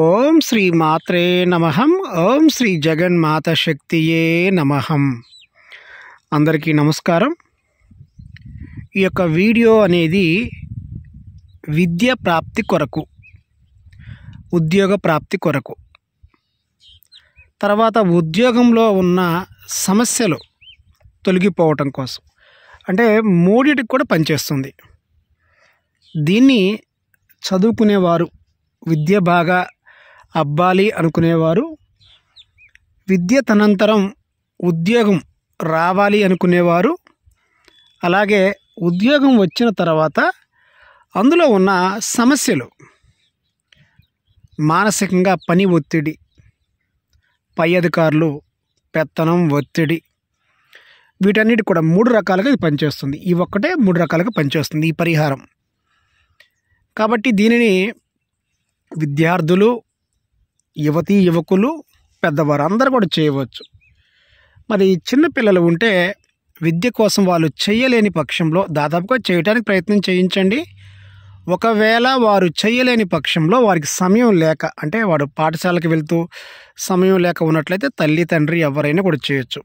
ఓం శ్రీ మాత్రే నమహం ఓం శ్రీ జగన్మాత శక్తియే నమహం అందరికీ నమస్కారం ఈ యొక్క వీడియో అనేది విద్య ప్రాప్తి కొరకు ఉద్యోగ ప్రాప్తి కొరకు తర్వాత ఉద్యోగంలో ఉన్న సమస్యలు తొలగిపోవటం కోసం అంటే మూడిటికి కూడా పనిచేస్తుంది దీన్ని చదువుకునేవారు విద్య బాగా అబ్బాలి అనుకునేవారు విద్య తనంతరం ఉద్యోగం రావాలి అనుకునేవారు అలాగే ఉద్యోగం వచ్చిన తర్వాత అందులో ఉన్న సమస్యలు మానసికంగా పని ఒత్తిడి పై అధికారులు పెత్తనం ఒత్తిడి వీటన్నిటి కూడా మూడు రకాలుగా ఇది పనిచేస్తుంది ఈ ఒక్కటే మూడు రకాలుగా పనిచేస్తుంది ఈ పరిహారం కాబట్టి దీనిని విద్యార్థులు యువతీ యువకులు పెద్దవారు అందరూ కూడా చేయవచ్చు మరి చిన్నపిల్లలు ఉంటే విద్య కోసం వాళ్ళు చేయలేని పక్షంలో దాదాపుగా చేయడానికి ప్రయత్నం చేయించండి ఒకవేళ వారు చేయలేని పక్షంలో వారికి సమయం లేక అంటే వాడు పాఠశాలకు వెళ్తూ సమయం లేక ఉన్నట్లయితే తల్లి తండ్రి ఎవరైనా కూడా చేయొచ్చు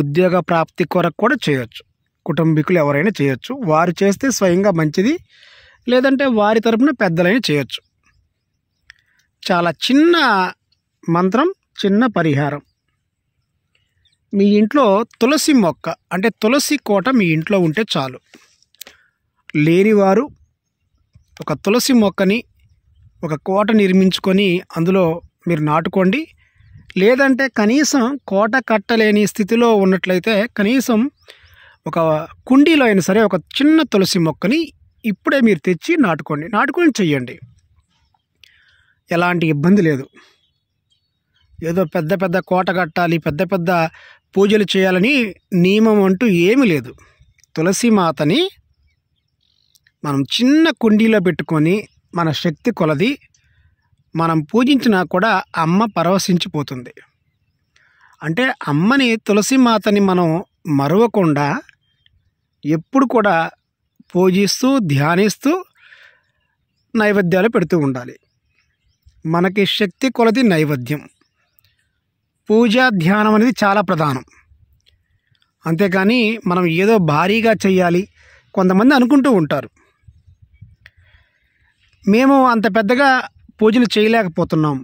ఉద్యోగ ప్రాప్తి కొరకు కూడా చేయొచ్చు కుటుంబీకులు ఎవరైనా చేయొచ్చు వారు చేస్తే స్వయంగా మంచిది లేదంటే వారి తరపున పెద్దలైనా చేయొచ్చు చాలా చిన్న మంత్రం చిన్న పరిహారం మీ ఇంట్లో తులసి మొక్క అంటే తులసి కోట మీ ఇంట్లో ఉంటే చాలు లేనివారు ఒక తులసి మొక్కని ఒక కోట నిర్మించుకొని అందులో మీరు నాటుకోండి లేదంటే కనీసం కోట కట్టలేని స్థితిలో ఉన్నట్లయితే కనీసం ఒక కుండీలో అయినా సరే ఒక చిన్న తులసి మొక్కని ఇప్పుడే మీరు తెచ్చి నాటుకోండి నాటుకొని చెయ్యండి ఎలాంటి ఇబ్బంది లేదు ఏదో పెద్ద పెద్ద కోట కట్టాలి పెద్ద పెద్ద పూజలు చేయాలని నియమం అంటూ ఏమీ లేదు తులసి మాతని మనం చిన్న కుండీలో పెట్టుకొని మన శక్తి కొలది మనం పూజించినా కూడా అమ్మ పరవశించిపోతుంది అంటే అమ్మని తులసి మాతని మనం మరవకుండా ఎప్పుడు కూడా పూజిస్తూ ధ్యానిస్తూ నైవేద్యాలు పెడుతూ ఉండాలి మనకి శక్తి కొలది నైవేద్యం పూజ ధ్యానం అనేది చాలా ప్రధానం అంతేకాని మనం ఏదో భారీగా చేయాలి కొంతమంది అనుకుంటూ ఉంటారు మేము అంత పెద్దగా పూజలు చేయలేకపోతున్నాం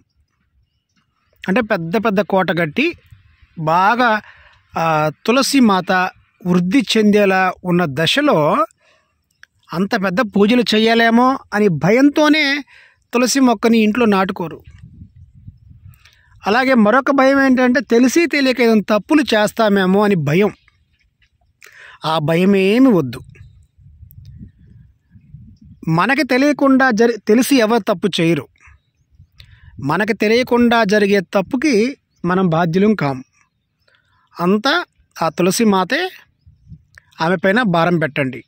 అంటే పెద్ద పెద్ద కోట కట్టి బాగా తులసి మాత వృద్ధి చెందేలా ఉన్న దశలో అంత పెద్ద పూజలు చేయలేమో అని భయంతోనే తులసి మొక్కని ఇంట్లో నాటుకోరు అలాగే మరొక భయం ఏంటంటే తెలిసి తెలియక ఏదైనా తప్పులు చేస్తామేమో అని భయం ఆ భయం ఏమి వద్దు మనకి తెలియకుండా జరి తెలిసి ఎవరు తప్పు చేయరు మనకి తెలియకుండా జరిగే తప్పుకి మనం బాధ్యులం కాము అంతా ఆ తులసి మాతే ఆమె పైన భారం పెట్టండి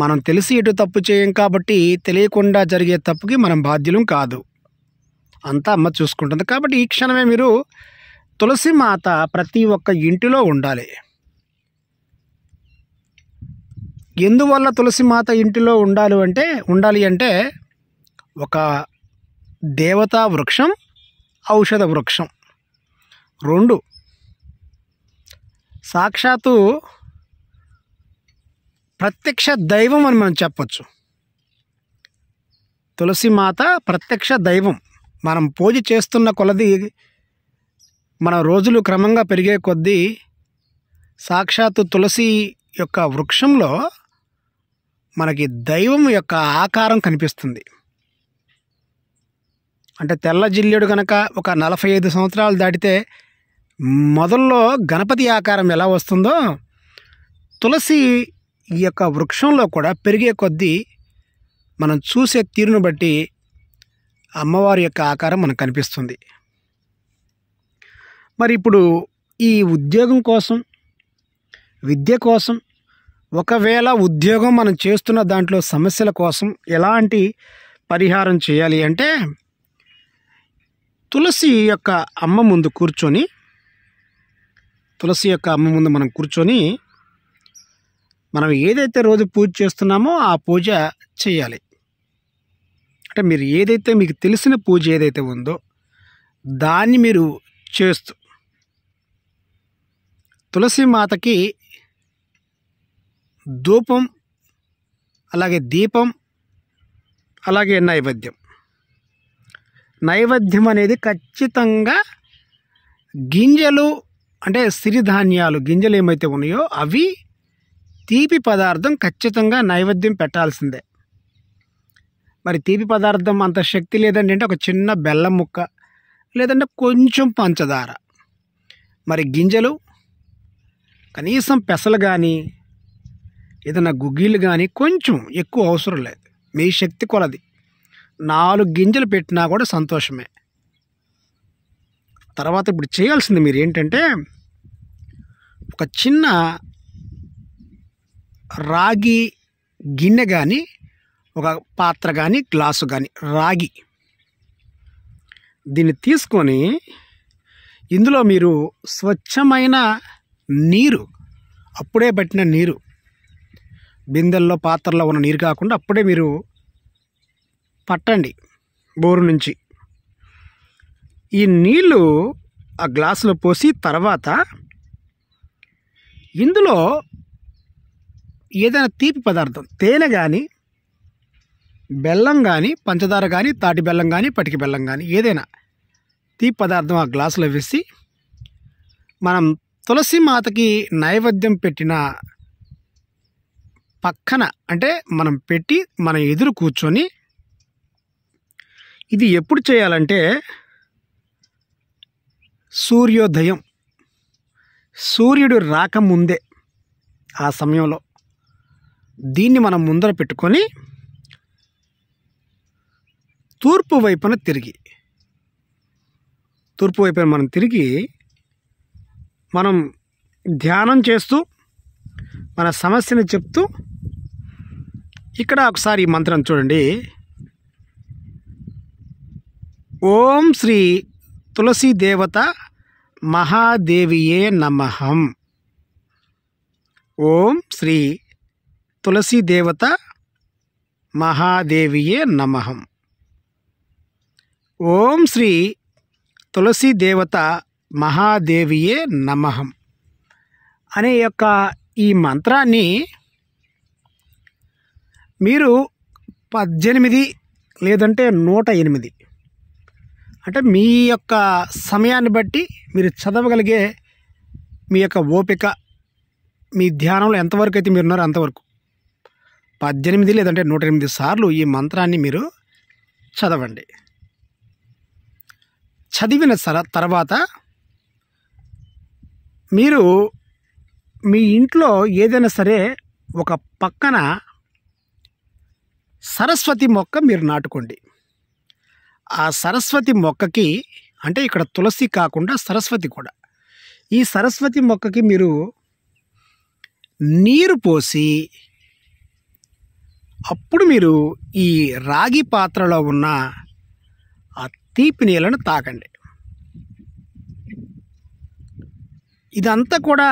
మనం తెలిసి ఎటు తప్పు చేయం కాబట్టి తెలియకుండా జరిగే తప్పుకి మనం బాధ్యులం కాదు అంతా అమ్మ చూసుకుంటుంది కాబట్టి ఈ క్షణమే మీరు తులసి మాత ప్రతి ఒక్క ఇంటిలో ఉండాలి ఎందువల్ల తులసి మాత ఇంటిలో ఉండాలి అంటే ఉండాలి అంటే ఒక దేవతా వృక్షం ఔషధ వృక్షం రెండు సాక్షాత్తు ప్రత్యక్ష దైవం అని మనం చెప్పచ్చు తులసిమాత ప్రత్యక్ష దైవం మనం పూజ చేస్తున్న కొలది మన రోజులు క్రమంగా పెరిగే కొద్దీ సాక్షాత్తు తులసి యొక్క వృక్షంలో మనకి దైవం యొక్క ఆకారం కనిపిస్తుంది అంటే తెల్ల జిల్లెడు కనుక ఒక నలభై ఐదు సంవత్సరాలు దాటితే మొదల్లో గణపతి ఆకారం ఎలా వస్తుందో తులసి ఈ యొక్క వృక్షంలో కూడా పెరిగే కొద్దీ మనం చూసే తీరును బట్టి అమ్మవారి యొక్క ఆకారం మనకు కనిపిస్తుంది మరి ఇప్పుడు ఈ ఉద్యోగం కోసం విద్య కోసం ఒకవేళ ఉద్యోగం మనం చేస్తున్న దాంట్లో సమస్యల కోసం ఎలాంటి పరిహారం చేయాలి అంటే తులసి యొక్క అమ్మ ముందు కూర్చొని తులసి యొక్క అమ్మ ముందు మనం కూర్చొని మనం ఏదైతే రోజు పూజ చేస్తున్నామో ఆ పూజ చేయాలి అంటే మీరు ఏదైతే మీకు తెలిసిన పూజ ఏదైతే ఉందో దాన్ని మీరు చేస్తూ తులసి మాతకి ధూపం అలాగే దీపం అలాగే నైవేద్యం నైవేద్యం అనేది ఖచ్చితంగా గింజలు అంటే సిరిధాన్యాలు గింజలు ఏమైతే ఉన్నాయో అవి తీపి పదార్థం ఖచ్చితంగా నైవేద్యం పెట్టాల్సిందే మరి తీపి పదార్థం అంత శక్తి లేదండి అంటే ఒక చిన్న బెల్లం ముక్క లేదంటే కొంచెం పంచదార మరి గింజలు కనీసం పెసలు కానీ ఏదైనా గుగ్గిలు కానీ కొంచెం ఎక్కువ అవసరం లేదు మీ శక్తి కొలది నాలుగు గింజలు పెట్టినా కూడా సంతోషమే తర్వాత ఇప్పుడు చేయాల్సింది మీరు ఏంటంటే ఒక చిన్న రాగి గిన్నె కానీ ఒక పాత్ర కానీ గ్లాసు కానీ రాగి దీన్ని తీసుకొని ఇందులో మీరు స్వచ్ఛమైన నీరు అప్పుడే పట్టిన నీరు బిందెల్లో పాత్రల్లో ఉన్న నీరు కాకుండా అప్పుడే మీరు పట్టండి బోరు నుంచి ఈ నీళ్ళు ఆ గ్లాసులో పోసి తర్వాత ఇందులో ఏదైనా తీపి పదార్థం తేనె కానీ బెల్లం కానీ పంచదార కానీ తాటి బెల్లం కానీ పటికి బెల్లం కానీ ఏదైనా తీపి పదార్థం ఆ గ్లాసులో వేసి మనం తులసి మాతకి నైవేద్యం పెట్టిన పక్కన అంటే మనం పెట్టి మన ఎదురు కూర్చొని ఇది ఎప్పుడు చేయాలంటే సూర్యోదయం సూర్యుడు రాకముందే ఆ సమయంలో దీన్ని మనం ముందర పెట్టుకొని తూర్పు వైపున తిరిగి తూర్పు వైపున మనం తిరిగి మనం ధ్యానం చేస్తూ మన సమస్యని చెప్తూ ఇక్కడ ఒకసారి మంత్రం చూడండి ఓం శ్రీ తులసి దేవత మహాదేవియే నమహం ఓం శ్రీ తులసి దేవత మహాదేవియే నమహం ఓం శ్రీ తులసి దేవత మహాదేవియే నమహం అనే యొక్క ఈ మంత్రాన్ని మీరు పద్దెనిమిది లేదంటే నూట ఎనిమిది అంటే మీ యొక్క సమయాన్ని బట్టి మీరు చదవగలిగే మీ యొక్క ఓపిక మీ ధ్యానంలో ఎంతవరకు అయితే మీరున్నారో అంతవరకు పద్దెనిమిది లేదంటే నూట ఎనిమిది సార్లు ఈ మంత్రాన్ని మీరు చదవండి చదివిన సర తర్వాత మీరు మీ ఇంట్లో ఏదైనా సరే ఒక పక్కన సరస్వతి మొక్క మీరు నాటుకోండి ఆ సరస్వతి మొక్కకి అంటే ఇక్కడ తులసి కాకుండా సరస్వతి కూడా ఈ సరస్వతి మొక్కకి మీరు నీరు పోసి అప్పుడు మీరు ఈ రాగి పాత్రలో ఉన్న ఆ తీపి నీళ్ళను తాకండి ఇదంతా కూడా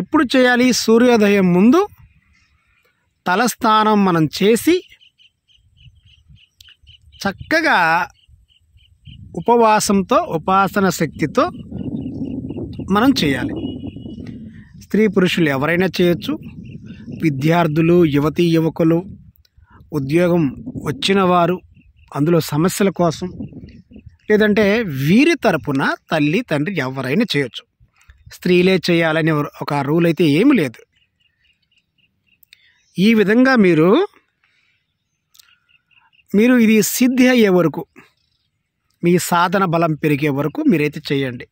ఎప్పుడు చేయాలి సూర్యోదయం ముందు తలస్నానం మనం చేసి చక్కగా ఉపవాసంతో ఉపాసన శక్తితో మనం చేయాలి స్త్రీ పురుషులు ఎవరైనా చేయొచ్చు విద్యార్థులు యువతీ యువకులు ఉద్యోగం వచ్చిన వారు అందులో సమస్యల కోసం లేదంటే వీరి తరపున తల్లి తండ్రి ఎవరైనా చేయొచ్చు స్త్రీలే చేయాలని ఒక రూల్ అయితే ఏమి లేదు ఈ విధంగా మీరు మీరు ఇది సిద్ధి అయ్యే వరకు మీ సాధన బలం పెరిగే వరకు మీరైతే చేయండి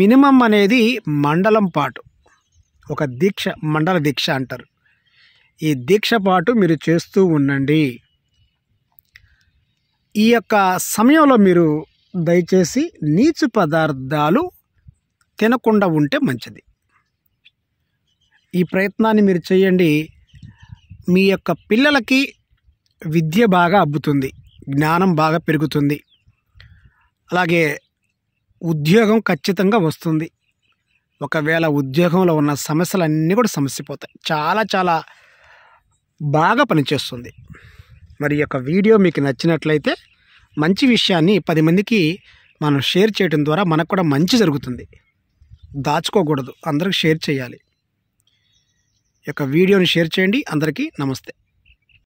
మినిమం అనేది మండలం పాటు ఒక దీక్ష మండల దీక్ష అంటారు ఈ దీక్ష పాటు మీరు చేస్తూ ఉండండి ఈ యొక్క సమయంలో మీరు దయచేసి నీచు పదార్థాలు తినకుండా ఉంటే మంచిది ఈ ప్రయత్నాన్ని మీరు చేయండి మీ యొక్క పిల్లలకి విద్య బాగా అబ్బుతుంది జ్ఞానం బాగా పెరుగుతుంది అలాగే ఉద్యోగం ఖచ్చితంగా వస్తుంది ఒకవేళ ఉద్యోగంలో ఉన్న సమస్యలన్నీ కూడా సమస్యపోతాయి చాలా చాలా బాగా పనిచేస్తుంది మరి యొక్క వీడియో మీకు నచ్చినట్లయితే మంచి విషయాన్ని పది మందికి మనం షేర్ చేయడం ద్వారా మనకు కూడా మంచి జరుగుతుంది దాచుకోకూడదు అందరికి షేర్ చేయాలి యొక్క వీడియోని షేర్ చేయండి అందరికీ నమస్తే